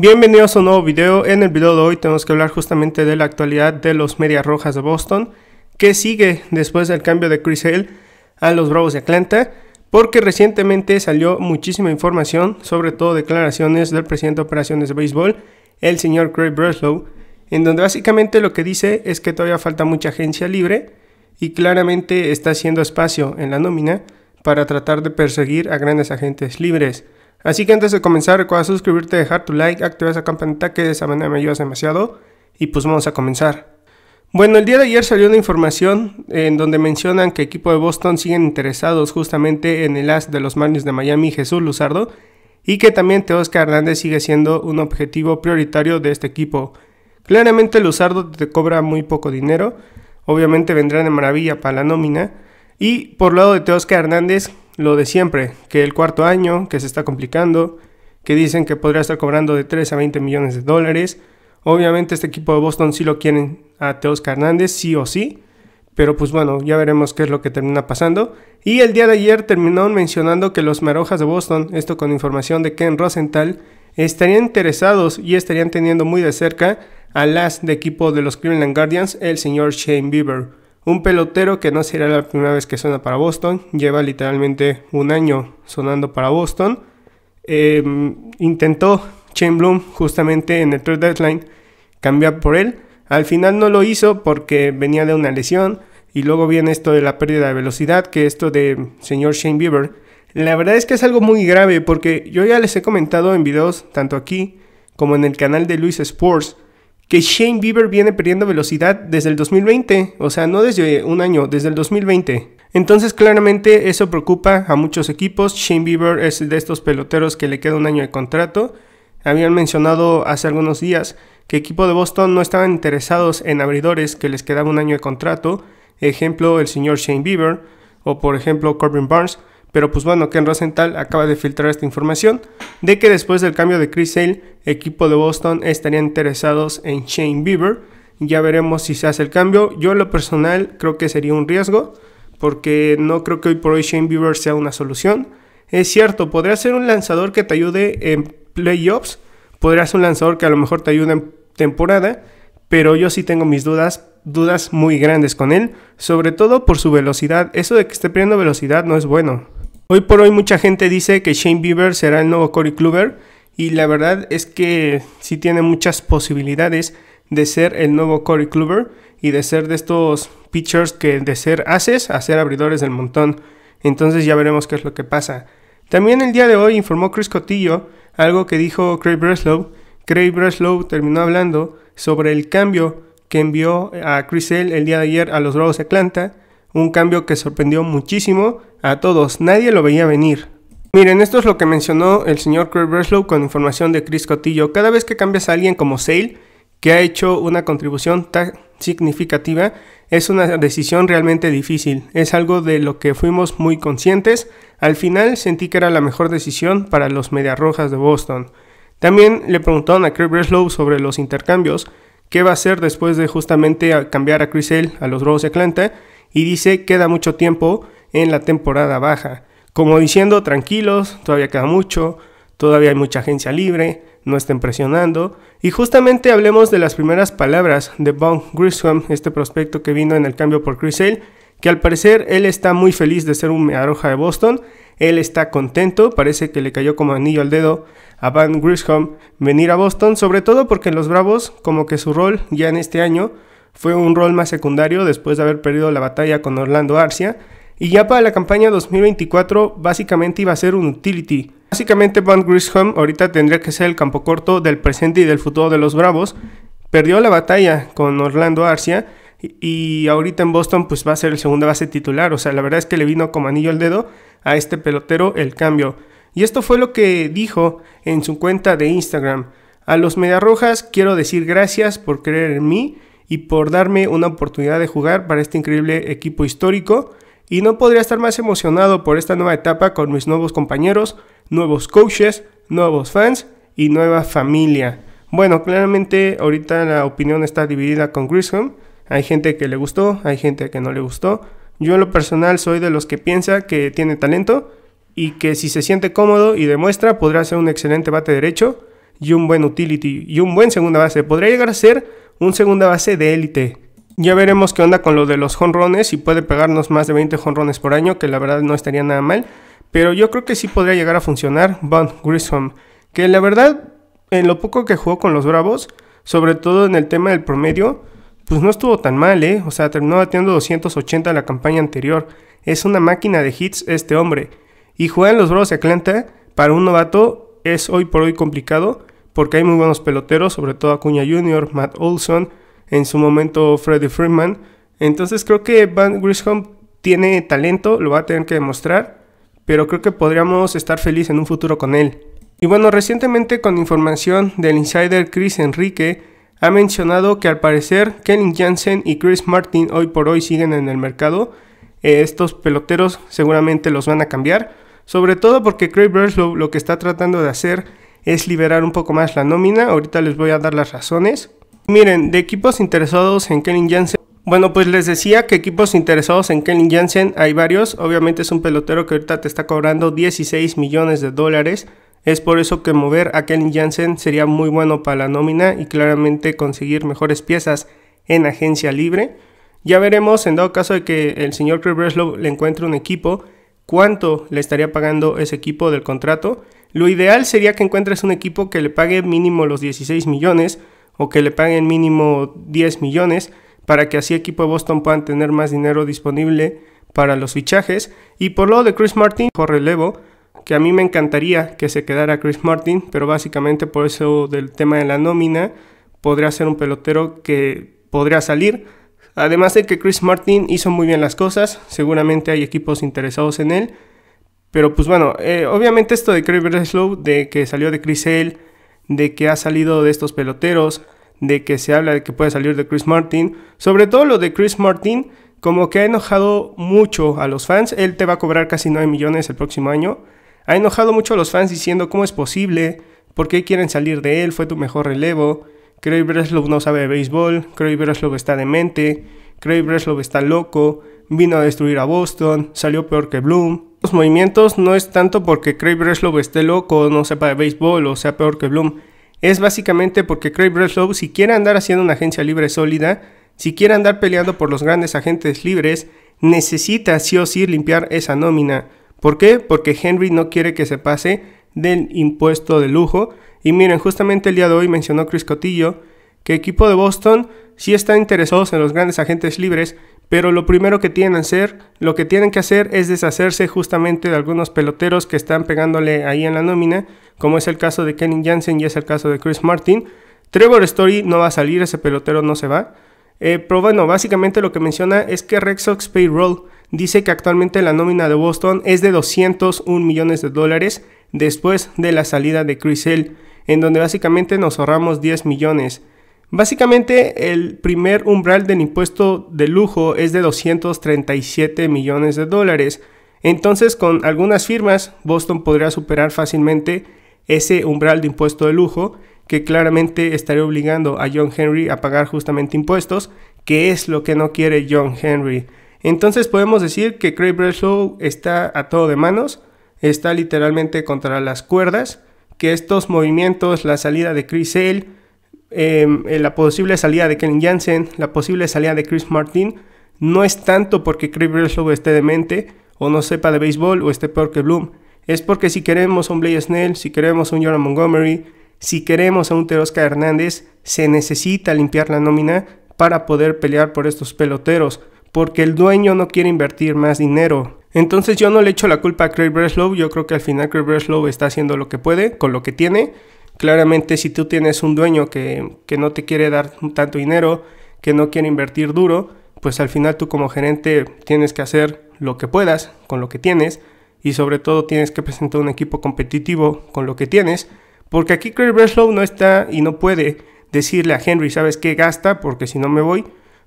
Bienvenidos a un nuevo video. En el video de hoy tenemos que hablar justamente de la actualidad de los Medias Rojas de Boston, que sigue después del cambio de Chris Hale a los Bravos de Atlanta, porque recientemente salió muchísima información, sobre todo declaraciones del presidente de operaciones de béisbol, el señor Craig Breslow, en donde básicamente lo que dice es que todavía falta mucha agencia libre y claramente está haciendo espacio en la nómina para tratar de perseguir a grandes agentes libres. Así que antes de comenzar, recuerda suscribirte, dejar tu like, activar esa campanita que de esa manera me ayudas demasiado. Y pues vamos a comenzar. Bueno, el día de ayer salió una información en donde mencionan que equipo de Boston siguen interesados justamente en el as de los Marlins de Miami, Jesús Luzardo, y que también Teosca Hernández sigue siendo un objetivo prioritario de este equipo. Claramente Luzardo te cobra muy poco dinero, obviamente vendrán de maravilla para la nómina, y por lado de Teosca Hernández, lo de siempre, que el cuarto año, que se está complicando, que dicen que podría estar cobrando de 3 a 20 millones de dólares. Obviamente este equipo de Boston sí lo quieren a Teoscar Hernández, sí o sí. Pero pues bueno, ya veremos qué es lo que termina pasando. Y el día de ayer terminaron mencionando que los Marojas de Boston, esto con información de Ken Rosenthal, estarían interesados y estarían teniendo muy de cerca al las de equipo de los Cleveland Guardians, el señor Shane Bieber. Un pelotero que no será la primera vez que suena para Boston, lleva literalmente un año sonando para Boston. Em, intentó Shane Bloom justamente en el trade deadline cambiar por él. Al final no lo hizo porque venía de una lesión y luego viene esto de la pérdida de velocidad, que esto de señor Shane Bieber. La verdad es que es algo muy grave porque yo ya les he comentado en videos tanto aquí como en el canal de Luis Sports que Shane Bieber viene perdiendo velocidad desde el 2020, o sea, no desde un año, desde el 2020. Entonces claramente eso preocupa a muchos equipos. Shane Bieber es de estos peloteros que le queda un año de contrato. Habían mencionado hace algunos días que equipo de Boston no estaban interesados en abridores que les quedaba un año de contrato. Ejemplo, el señor Shane Bieber o por ejemplo Corbin Barnes pero pues bueno, Ken Rosenthal acaba de filtrar esta información de que después del cambio de Chris Sale, equipo de Boston estaría interesados en Shane Bieber. Ya veremos si se hace el cambio. Yo en lo personal creo que sería un riesgo porque no creo que hoy por hoy Shane Bieber sea una solución. Es cierto, podría ser un lanzador que te ayude en playoffs, podría ser un lanzador que a lo mejor te ayude en temporada, pero yo sí tengo mis dudas, dudas muy grandes con él, sobre todo por su velocidad. Eso de que esté perdiendo velocidad no es bueno. Hoy por hoy mucha gente dice que Shane Bieber será el nuevo Corey Kluber y la verdad es que sí tiene muchas posibilidades de ser el nuevo Corey Kluber y de ser de estos pitchers que de ser haces a ser abridores del montón. Entonces ya veremos qué es lo que pasa. También el día de hoy informó Chris Cotillo algo que dijo Craig Breslow. Craig Breslow terminó hablando sobre el cambio que envió a Chris Hill el día de ayer a los Bravos de Atlanta un cambio que sorprendió muchísimo a todos, nadie lo veía venir. Miren, esto es lo que mencionó el señor Craig Breslow con información de Chris Cotillo. Cada vez que cambias a alguien como Sale, que ha hecho una contribución tan significativa, es una decisión realmente difícil. Es algo de lo que fuimos muy conscientes. Al final sentí que era la mejor decisión para los Mediarrojas Rojas de Boston. También le preguntaron a Craig Breslow sobre los intercambios, qué va a hacer después de justamente cambiar a Chris Sale a los Rose de Atlanta y dice queda mucho tiempo en la temporada baja. Como diciendo, tranquilos, todavía queda mucho, todavía hay mucha agencia libre, no estén presionando. Y justamente hablemos de las primeras palabras de Von Grisham, este prospecto que vino en el cambio por Chris Hale, que al parecer él está muy feliz de ser un aroja de Boston, él está contento, parece que le cayó como anillo al dedo a Van Grisham venir a Boston, sobre todo porque los Bravos como que su rol ya en este año fue un rol más secundario después de haber perdido la batalla con Orlando Arcia y ya para la campaña 2024 básicamente iba a ser un utility. Básicamente Van Grisham ahorita tendría que ser el campo corto del presente y del futuro de los Bravos. Perdió la batalla con Orlando Arcia y ahorita en Boston pues va a ser el segundo base titular. O sea, la verdad es que le vino como anillo al dedo a este pelotero el cambio. Y esto fue lo que dijo en su cuenta de Instagram. A los Mediarrojas quiero decir gracias por creer en mí y por darme una oportunidad de jugar para este increíble equipo histórico. Y no podría estar más emocionado por esta nueva etapa con mis nuevos compañeros, nuevos coaches, nuevos fans y nueva familia. Bueno, claramente ahorita la opinión está dividida con Grisham. Hay gente que le gustó, hay gente que no le gustó. Yo en lo personal soy de los que piensa que tiene talento y que si se siente cómodo y demuestra podrá ser un excelente bate derecho y un buen utility y un buen segunda base. Podría llegar a ser un segunda base de élite. Ya veremos qué onda con lo de los jonrones, si puede pegarnos más de 20 jonrones por año, que la verdad no estaría nada mal, pero yo creo que sí podría llegar a funcionar Von Grissom, que la verdad, en lo poco que jugó con los Bravos, sobre todo en el tema del promedio, pues no estuvo tan mal, ¿eh? O sea, terminó batiendo 280 la campaña anterior. Es una máquina de hits este hombre. Y jugar en los Bravos de Atlanta, para un novato, es hoy por hoy complicado, porque hay muy buenos peloteros, sobre todo Acuña Jr., Matt Olson, en su momento Freddie Freeman. Entonces creo que Van Grisham tiene talento, lo va a tener que demostrar, pero creo que podríamos estar felices en un futuro con él. Y bueno, recientemente con información del insider Chris Enrique, ha mencionado que al parecer Kellen Jansen y Chris Martin hoy por hoy siguen en el mercado. Eh, estos peloteros seguramente los van a cambiar, sobre todo porque Craig Breslow lo que está tratando de hacer es liberar un poco más la nómina. Ahorita les voy a dar las razones. Miren, de equipos interesados en Kellen Jansen. Bueno, pues les decía que equipos interesados en Kellen Jansen hay varios. Obviamente es un pelotero que ahorita te está cobrando 16 millones de dólares. Es por eso que mover a Kellen Jansen sería muy bueno para la nómina y claramente conseguir mejores piezas en agencia libre. Ya veremos, en dado caso de que el señor Craig le encuentre un equipo, cuánto le estaría pagando ese equipo del contrato. Lo ideal sería que encuentres un equipo que le pague mínimo los 16 millones o que le paguen mínimo 10 millones para que así el equipo de Boston puedan tener más dinero disponible para los fichajes. Y por lo de Chris Martin, por relevo, que a mí me encantaría que se quedara Chris Martin, pero básicamente por eso del tema de la nómina, podría ser un pelotero que podría salir. Además de que Chris Martin hizo muy bien las cosas, seguramente hay equipos interesados en él pero pues bueno, eh, obviamente esto de Craig Breslow, de que salió de Chris Hale, de que ha salido de estos peloteros, de que se habla de que puede salir de Chris Martin, sobre todo lo de Chris Martin, como que ha enojado mucho a los fans, él te va a cobrar casi 9 millones el próximo año, ha enojado mucho a los fans diciendo cómo es posible, por qué quieren salir de él, fue tu mejor relevo, Craig Breslow no sabe de béisbol, Craig Breslow está demente, Craig Breslow está loco, vino a destruir a Boston, salió peor que Bloom. Los movimientos no es tanto porque Craig Breslow esté loco, no sepa de béisbol o sea peor que Bloom. Es básicamente porque Craig Breslow, si quiere andar haciendo una agencia libre sólida, si quiere andar peleando por los grandes agentes libres, necesita sí o sí limpiar esa nómina. ¿Por qué? Porque Henry no quiere que se pase del impuesto de lujo. Y miren, justamente el día de hoy mencionó Chris Cotillo que equipo de Boston sí está interesado en los grandes agentes libres, pero lo primero que tienen que hacer, lo que tienen que hacer es deshacerse justamente de algunos peloteros que están pegándole ahí en la nómina, como es el caso de Kenny Jansen y es el caso de Chris Martin. Trevor Story no va a salir, ese pelotero no se va. Eh, pero bueno, básicamente lo que menciona es que Rex Payroll dice que actualmente la nómina de Boston es de 201 millones de dólares después de la salida de Chris Hill, en donde básicamente nos ahorramos 10 millones. Básicamente el primer umbral del impuesto de lujo es de 237 millones de dólares. Entonces con algunas firmas Boston podría superar fácilmente ese umbral de impuesto de lujo que claramente estaría obligando a John Henry a pagar justamente impuestos, que es lo que no quiere John Henry. Entonces podemos decir que Craig Breslow está a todo de manos, está literalmente contra las cuerdas, que estos movimientos, la salida de Chris Hale... Em, eh, la posible salida de Kellen Jansen, la posible salida de Chris Martin, no es tanto porque Craig Breslow esté demente o no sepa de béisbol o esté peor que Bloom. Es porque si queremos un Blake Snell, si queremos a un Jordan Montgomery, si queremos a un Terosca Hernández, se necesita limpiar la nómina para poder pelear por estos peloteros, porque el dueño no quiere invertir más dinero. Entonces yo no le echo la culpa a Craig Breslow, yo creo que al final Craig Breslow está haciendo lo que puede con lo que tiene Claramente si tú tienes un dueño que, no te quiere dar tanto dinero, que no quiere invertir duro, pues al final tú como gerente tienes que hacer lo que puedas con lo que tienes y sobre todo tienes que presentar un equipo competitivo con lo que tienes, porque aquí Craig Breslow no está y no puede decirle a Henry, ¿sabes qué? Gasta porque si no me voy,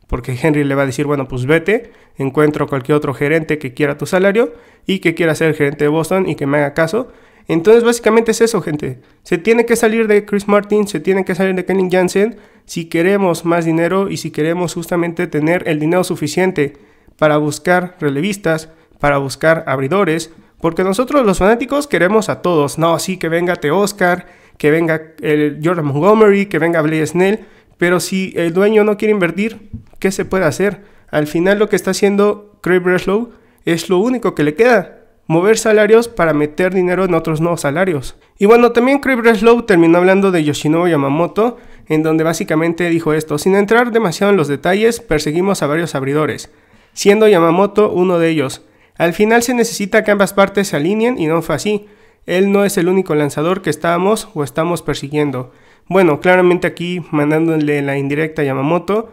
porque Henry le va a decir, bueno, pues vete, encuentro cualquier otro gerente que quiera tu salario y que quiera ser gerente de Boston y que me haga caso entonces básicamente es eso, gente. Se tiene que salir de Chris Martin, se tiene que salir de Kenny Jansen si queremos más dinero y si queremos justamente tener el dinero suficiente para buscar relevistas, para buscar abridores, porque nosotros los fanáticos queremos a todos. No, sí, que venga Te Oscar, que venga el Jordan Montgomery, que venga Blaise Snell, pero si el dueño no quiere invertir, ¿qué se puede hacer? Al final lo que está haciendo Craig Breslow es lo único que le queda mover salarios para meter dinero en otros nuevos salarios. Y bueno, también Craig Breslow terminó hablando de Yoshinobu Yamamoto, en donde básicamente dijo esto, sin entrar demasiado en los detalles, perseguimos a varios abridores, siendo Yamamoto uno de ellos. Al final se necesita que ambas partes se alineen y no fue así. Él no es el único lanzador que estábamos o estamos persiguiendo. Bueno, claramente aquí mandándole la indirecta a Yamamoto.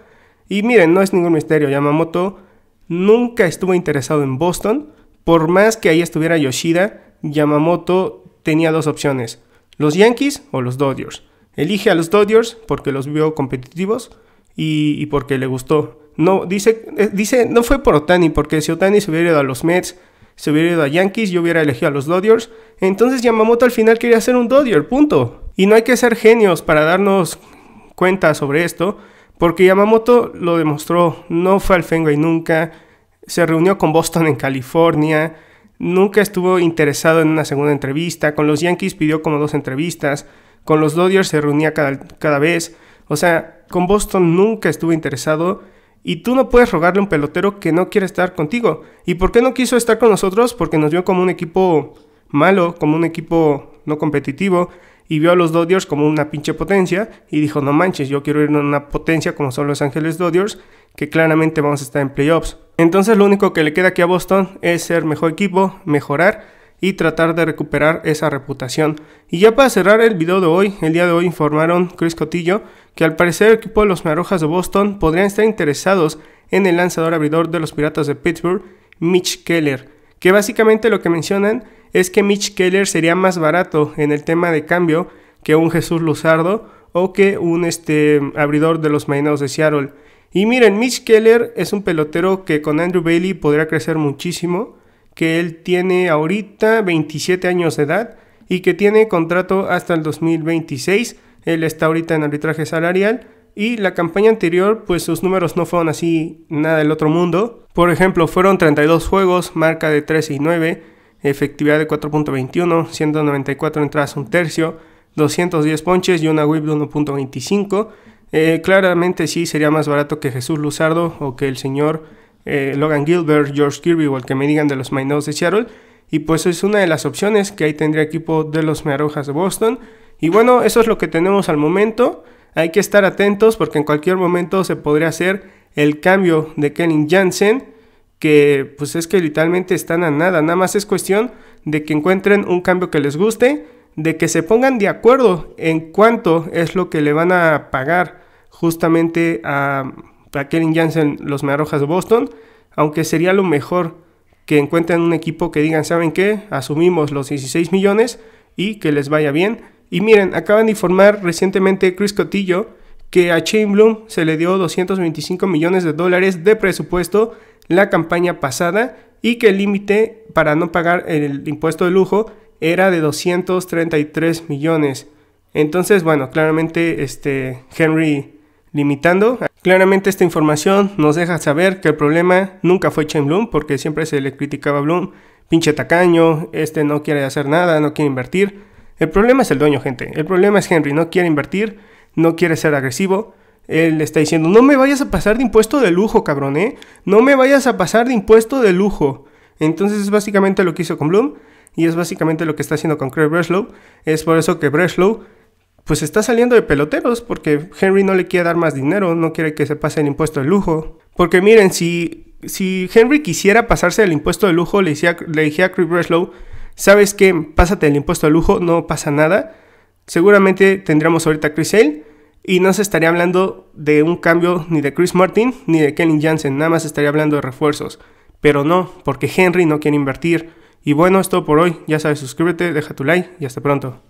Y miren, no es ningún misterio, Yamamoto nunca estuvo interesado en Boston por más que ahí estuviera Yoshida, Yamamoto tenía dos opciones, los Yankees o los Dodgers. Elige a los Dodgers porque los vio competitivos y, porque le gustó. No, dice, eh, dice, no fue por Otani, porque si Otani se hubiera ido a los Mets, se hubiera ido a Yankees, yo hubiera elegido a los Dodgers. Entonces Yamamoto al final quería ser un Dodger, punto. Y no hay que ser genios para darnos cuenta sobre esto, porque Yamamoto lo demostró, no fue al Fenway nunca, se reunió con Boston en California, nunca estuvo interesado en una segunda entrevista, con los Yankees pidió como dos entrevistas, con los Dodgers se reunía cada, cada vez, o sea, con Boston nunca estuvo interesado y tú no puedes rogarle a un pelotero que no quiere estar contigo. ¿Y por qué no quiso estar con nosotros? Porque nos vio como un equipo malo, como un equipo no competitivo y vio a los Dodgers como una pinche potencia y dijo, no manches, yo quiero ir a una potencia como son los Ángeles Dodgers que claramente vamos a estar en playoffs. Entonces lo único que le queda aquí a Boston es ser mejor equipo, mejorar y tratar de recuperar esa reputación. Y ya para cerrar el video de hoy, el día de hoy informaron Chris Cotillo que al parecer el equipo de los Marrojas de Boston podrían estar interesados en el lanzador abridor de los Piratas de Pittsburgh, Mitch Keller, que básicamente lo que mencionan es que Mitch Keller sería más barato en el tema de cambio que un Jesús Luzardo o que un este, abridor de los Marineros de Seattle. Y miren, Mitch Keller es un pelotero que con Andrew Bailey podría crecer muchísimo, que él tiene ahorita 27 años de edad y que tiene contrato hasta el 2026. Él está ahorita en arbitraje salarial y la campaña anterior, pues sus números no fueron así nada del otro mundo. Por ejemplo, fueron 32 juegos, marca de 3 y 9, efectividad de 4.21, 194 entradas un tercio, 210 ponches y una whip de 1.25. Eh, claramente sí sería más barato que Jesús Luzardo o que el señor eh, Logan Gilbert, George Kirby o el que me digan de los Mineros de Seattle. Y pues es una de las opciones que ahí tendría equipo de los Mearojas de Boston. Y bueno, eso es lo que tenemos al momento. Hay que estar atentos porque en cualquier momento se podría hacer el cambio de Kellen Jansen. Que pues es que literalmente están a nada. Nada más es cuestión de que encuentren un cambio que les guste de que se pongan de acuerdo en cuánto es lo que le van a pagar justamente a Kellen Jansen los Marrojas de Boston, aunque sería lo mejor que encuentren un equipo que digan, ¿saben qué? Asumimos los 16 millones y que les vaya bien. Y miren, acaban de informar recientemente Chris Cotillo que a Shane Bloom se le dio 225 millones de dólares de presupuesto la campaña pasada y que el límite para no pagar el impuesto de lujo era de 233 millones. Entonces, bueno, claramente este Henry limitando. Claramente esta información nos deja saber que el problema nunca fue Chen Bloom, porque siempre se le criticaba a Bloom, pinche tacaño, este no quiere hacer nada, no quiere invertir. El problema es el dueño, gente. El problema es Henry, no quiere invertir, no quiere ser agresivo. Él está diciendo, no me vayas a pasar de impuesto de lujo, cabrón, ¿eh? No me vayas a pasar de impuesto de lujo. Entonces es básicamente lo que hizo con Bloom y es básicamente lo que está haciendo con Craig Breslow. Es por eso que Breslow pues está saliendo de peloteros porque Henry no le quiere dar más dinero, no quiere que se pase el impuesto de lujo. Porque miren, si, si Henry quisiera pasarse el impuesto de lujo, le, decía, dije a Craig Breslow, ¿sabes qué? Pásate el impuesto de lujo, no pasa nada. Seguramente tendríamos ahorita a Chris Hale y no se estaría hablando de un cambio ni de Chris Martin ni de Kenny Jansen, nada más estaría hablando de refuerzos. Pero no, porque Henry no quiere invertir. Y bueno, es todo por hoy. Ya sabes, suscríbete, deja tu like y hasta pronto.